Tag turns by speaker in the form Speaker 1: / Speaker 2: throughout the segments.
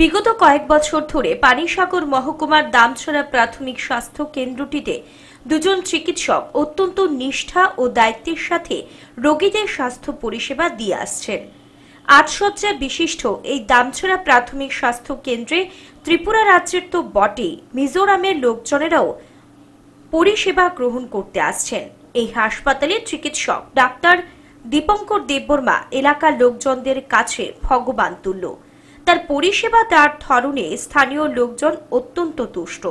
Speaker 1: বিগত কয়েক বছর ধরে পানিসাগর মহকুমার দামছড়া প্রাথমিক স্বাস্থ্য কেন্দ্রটিতে দুজন চিকিৎসক অত্যন্ত নিষ্ঠা ও দায়িত্বের সাথে রোগীদের স্বাস্থ্য পরিষেবা দিয়ে আসছেন আটশয্যা বিশিষ্ট এই দামছড়া প্রাথমিক স্বাস্থ্য কেন্দ্রে ত্রিপুরা রাজ্যের তো বটেই মিজোরামের লোকজনেরাও পরিষেবা গ্রহণ করতে আসছেন এই হাসপাতালে চিকিৎসক ডাক্তার দীপঙ্কর দেববর্মা এলাকার লোকজনদের কাছে ভগবান তুল্য তার পরিষেবা দেওয়ার ধরনে স্থানীয় লোকজন অত্যন্ত তুষ্ট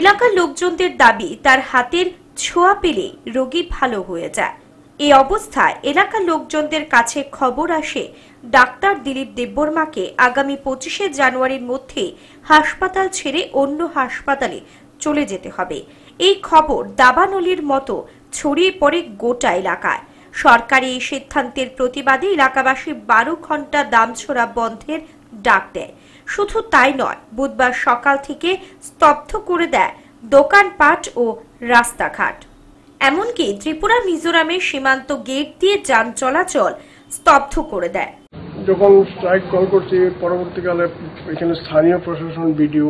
Speaker 1: এলাকার লোকজনদের দাবি তার হাতের ছোঁয়া পেলে রোগী ভালো হয়ে যায় এই অবস্থায় এলাকার লোকজনদের কাছে খবর আসে ডাক্তার দিলীপ দেববর্মাকে আগামী পঁচিশে জানুয়ারির মধ্যে হাসপাতাল ছেড়ে অন্য হাসপাতালে চলে যেতে হবে এই খবর দাবানলির মতো ছড়িয়ে পড়ে গোটা এলাকায় সরকারি এই সিদ্ধান্তের প্রতিবাদে এলাকাবাসী বারো ঘন্টা দামছোড়া বন্ধের ডাক দেয় শুধু তাই নয় বুধবার সকাল থেকে স্তব্ধ করে দেয় দোকানপাট ও রাস্তাঘাট এমনকি ত্রিপুরা মিজোরামের সীমান্ত গেট দিয়ে যান চলাচল স্তব্ধ করে দেয়
Speaker 2: যখন স্ট্রাইক কল করছি পরবর্তীকালে এখানে স্থানীয় প্রশাসন বিডিও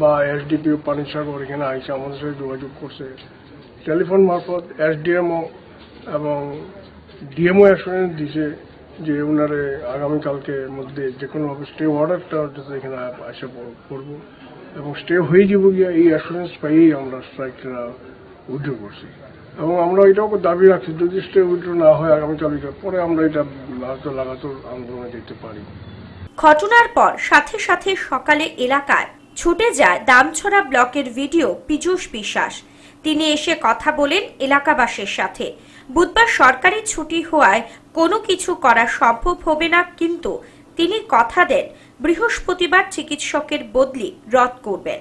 Speaker 2: বা এসডিপিও পানি সাগর এখানে আইসে আমাদের সাথে যোগাযোগ করছে টেলিফোন মারফত এসডিএমও এবং ডিএমও অ্যাসুরেন্স দিছে যে ওনারে আগামীকালকে মধ্যে যে কোনোভাবে স্টে অর্ডারটা যাতে এখানে আসে করব এবং স্টে হয়ে যাব গিয়া এই অ্যাসুরেন্স পাইয়েই আমরা স্ট্রাইকটা উইথড্র করছি এবং আমরা এটাও দাবি রাখছি যদি স্টে উইথড্র না হয় আগামীকালকে পরে আমরা এটা লাগাতো লাগাতার আন্দোলনে যেতে পারি
Speaker 1: ঘটনার পর সাথে সাথে সকালে এলাকায় ছুটে যায় দামছড়া ব্লকের ভিডিও পীযূষ বিশ্বাস তিনি এসে কথা বলেন এলাকাবাসীর সাথে বুধবার সরকারি ছুটি হওয়ায় কোনো কিছু করা সম্ভব হবে না কিন্তু তিনি কথা দেন বৃহস্পতিবার চিকিৎসকের বদলি রদ করবেন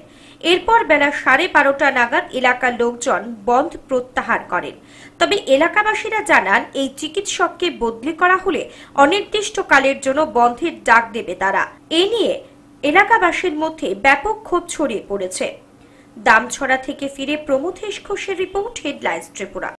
Speaker 1: এরপর বেলা সাড়ে বারোটা নাগাদ এলাকার লোকজন বন্ধ প্রত্যাহার করেন তবে এলাকাবাসীরা জানান এই চিকিৎসককে বদলি করা হলে অনির্দিষ্টকালের জন্য বন্ধের ডাক দেবে তারা এ নিয়ে এলাকাবাসীর মধ্যে ব্যাপক ক্ষোভ ছড়িয়ে পড়েছে দামছড়া থেকে ফিরে প্রমথেশ ঘোষের রিপোর্ট হেডলাইন্স ত্রিপুরা